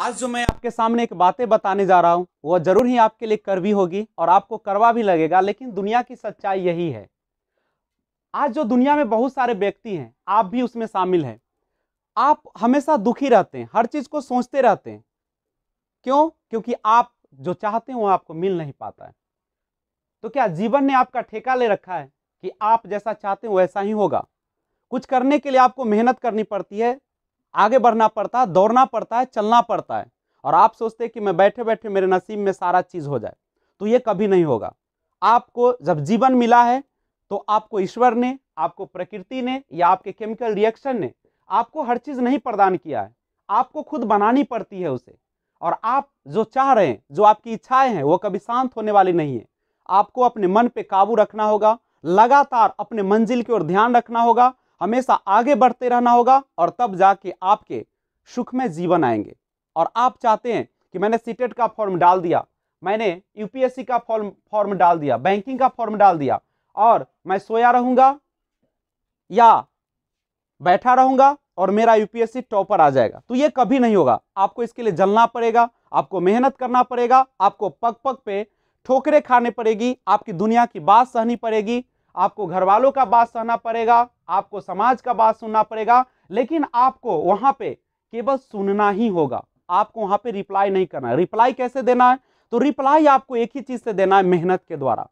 आज जो मैं आपके सामने एक बातें बताने जा रहा हूँ वह जरूर ही आपके लिए करवी होगी और आपको करवा भी लगेगा लेकिन दुनिया की सच्चाई यही है आज जो दुनिया में बहुत सारे व्यक्ति हैं आप भी उसमें शामिल हैं आप हमेशा दुखी रहते हैं हर चीज़ को सोचते रहते हैं क्यों क्योंकि आप जो चाहते हैं वो आपको मिल नहीं पाता है तो क्या जीवन ने आपका ठेका ले रखा है कि आप जैसा चाहते हैं वैसा ही होगा कुछ करने के लिए आपको मेहनत करनी पड़ती है आगे बढ़ना पड़ता है दौड़ना पड़ता है चलना पड़ता है और आप सोचते हैं कि मैं बैठे बैठे मेरे नसीब में सारा चीज़ हो जाए तो ये कभी नहीं होगा आपको जब जीवन मिला है तो आपको ईश्वर ने आपको प्रकृति ने या आपके केमिकल रिएक्शन ने आपको हर चीज़ नहीं प्रदान किया है आपको खुद बनानी पड़ती है उसे और आप जो चाह रहे हैं जो आपकी इच्छाएं हैं वो कभी शांत होने वाली नहीं है आपको अपने मन पे काबू रखना होगा लगातार अपने मंजिल की ओर ध्यान रखना होगा हमेशा आगे बढ़ते रहना होगा और तब जाके आपके सुख में जीवन आएंगे और आप चाहते हैं कि मैंने सीटेट e का फॉर्म डाल दिया मैंने यूपीएससी का फॉर्म फॉर्म डाल दिया बैंकिंग का फॉर्म डाल दिया और मैं सोया रहूंगा या बैठा रहूंगा और मेरा यूपीएससी टॉपर आ जाएगा तो ये कभी नहीं होगा आपको इसके लिए जलना पड़ेगा आपको मेहनत करना पड़ेगा आपको पग पग पे ठोकरें खाने पड़ेगी आपकी दुनिया की बात सहनी पड़ेगी आपको घर वालों का बात सहना पड़ेगा आपको समाज का बात सुनना पड़ेगा लेकिन आपको वहां पे केवल सुनना ही होगा आपको वहां पे रिप्लाई नहीं करना है रिप्लाई कैसे देना है तो रिप्लाई आपको एक ही चीज़ से देना है मेहनत के द्वारा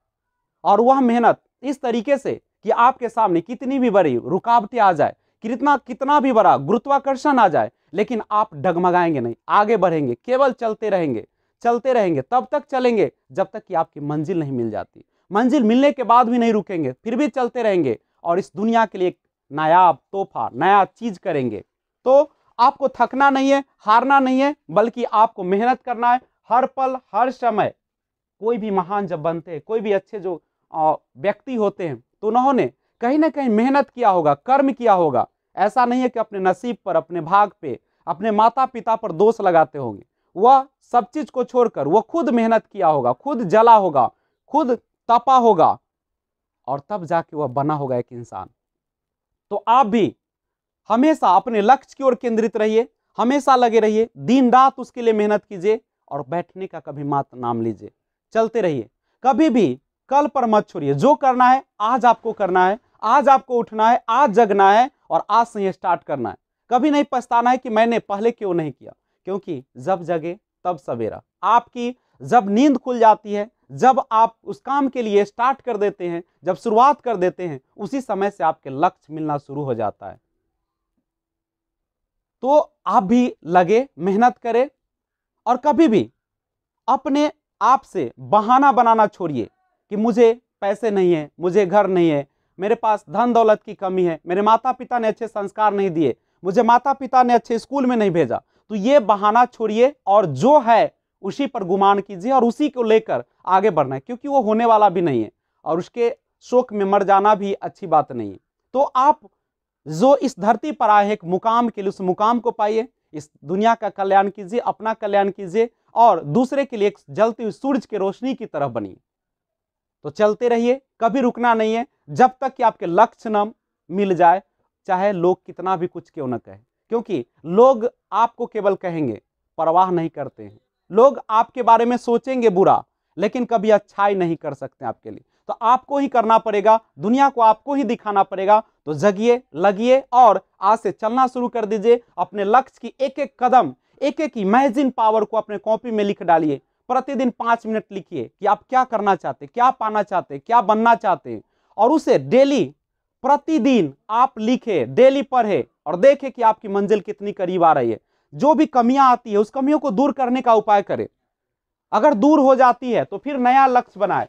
और वह मेहनत इस तरीके से कि आपके सामने कितनी भी बड़ी रुकावटें आ जाए कितना कितना भी बड़ा गुरुत्वाकर्षण आ जाए लेकिन आप डगमगाएंगे नहीं आगे बढ़ेंगे केवल चलते रहेंगे चलते रहेंगे तब तक चलेंगे जब तक कि आपकी मंजिल नहीं मिल जाती मंजिल मिलने के बाद भी नहीं रुकेंगे फिर भी चलते रहेंगे और इस दुनिया के लिए एक नायाब तोहफा नया चीज करेंगे तो आपको थकना नहीं है हारना नहीं है बल्कि आपको मेहनत करना है हर पल हर समय कोई भी महान जब बनते हैं कोई भी अच्छे जो व्यक्ति होते हैं तो उन्होंने कहीं ना कहीं मेहनत किया होगा कर्म किया होगा ऐसा नहीं है कि अपने नसीब पर अपने भाग पे अपने माता पिता पर दोष लगाते होंगे वह सब चीज़ को छोड़कर वह खुद मेहनत किया होगा खुद जला होगा खुद तपा होगा और तब जाके वह बना होगा एक इंसान तो आप भी हमेशा अपने लक्ष्य की ओर केंद्रित रहिए हमेशा लगे रहिए दिन रात उसके लिए मेहनत कीजिए और बैठने का कभी मात नाम लीजिए चलते रहिए कभी भी कल पर मत छोड़िए जो करना है आज आपको करना है आज आपको उठना है आज जगना है और आज से ही स्टार्ट करना है कभी नहीं पछताना है कि मैंने पहले क्यों नहीं किया क्योंकि जब जगे तब सवेरा आपकी जब नींद खुल जाती है जब आप उस काम के लिए स्टार्ट कर देते हैं जब शुरुआत कर देते हैं उसी समय से आपके लक्ष्य मिलना शुरू हो जाता है तो आप भी लगे मेहनत करें और कभी भी अपने आप से बहाना बनाना छोड़िए कि मुझे पैसे नहीं है मुझे घर नहीं है मेरे पास धन दौलत की कमी है मेरे माता पिता ने अच्छे संस्कार नहीं दिए मुझे माता पिता ने अच्छे स्कूल में नहीं भेजा तो ये बहाना छोड़िए और जो है उसी पर गुमान कीजिए और उसी को लेकर आगे बढ़ना है क्योंकि वो होने वाला भी नहीं है और उसके शोक में मर जाना भी अच्छी बात नहीं है तो आप जो इस धरती पर आए एक मुकाम के लिए उस मुकाम को पाइए इस दुनिया का कल्याण कीजिए अपना कल्याण कीजिए और दूसरे के लिए एक जलती हुई सूरज की रोशनी की तरह बनिए तो चलते रहिए कभी रुकना नहीं है जब तक कि आपके लक्ष्य न मिल जाए चाहे लोग कितना भी कुछ क्यों ना कहें क्योंकि लोग आपको केवल कहेंगे परवाह नहीं करते हैं लोग आपके बारे में सोचेंगे बुरा लेकिन कभी अच्छाई नहीं कर सकते आपके लिए तो आपको ही करना पड़ेगा दुनिया को आपको ही दिखाना पड़ेगा तो जगिए लगिए और आज से चलना शुरू कर दीजिए अपने लक्ष्य की एक एक कदम एक एक इमेजिन पावर को अपने कॉपी में लिख डालिए प्रतिदिन पाँच मिनट लिखिए कि आप क्या करना चाहते क्या पाना चाहते क्या बनना चाहते और उसे डेली प्रतिदिन आप लिखे डेली पढ़े और देखें कि आपकी मंजिल कितनी करीब आ रही है जो भी कमियां आती है उस कमियों को दूर करने का उपाय करें अगर दूर हो जाती है तो फिर नया लक्ष्य बनाए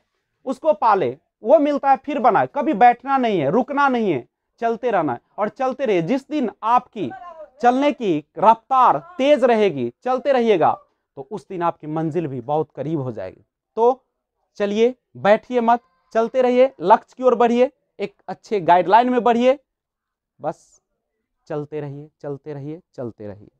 उसको पाले वो मिलता है फिर बनाए कभी बैठना नहीं है रुकना नहीं है चलते रहना है और चलते रहिए जिस दिन आपकी चलने की रफ्तार तेज रहेगी चलते रहिएगा तो उस दिन आपकी मंजिल भी बहुत करीब हो जाएगी तो चलिए बैठिए मत चलते रहिए लक्ष्य की ओर बढ़िए एक अच्छे गाइडलाइन में बढ़िए बस चलते रहिए चलते रहिए चलते रहिए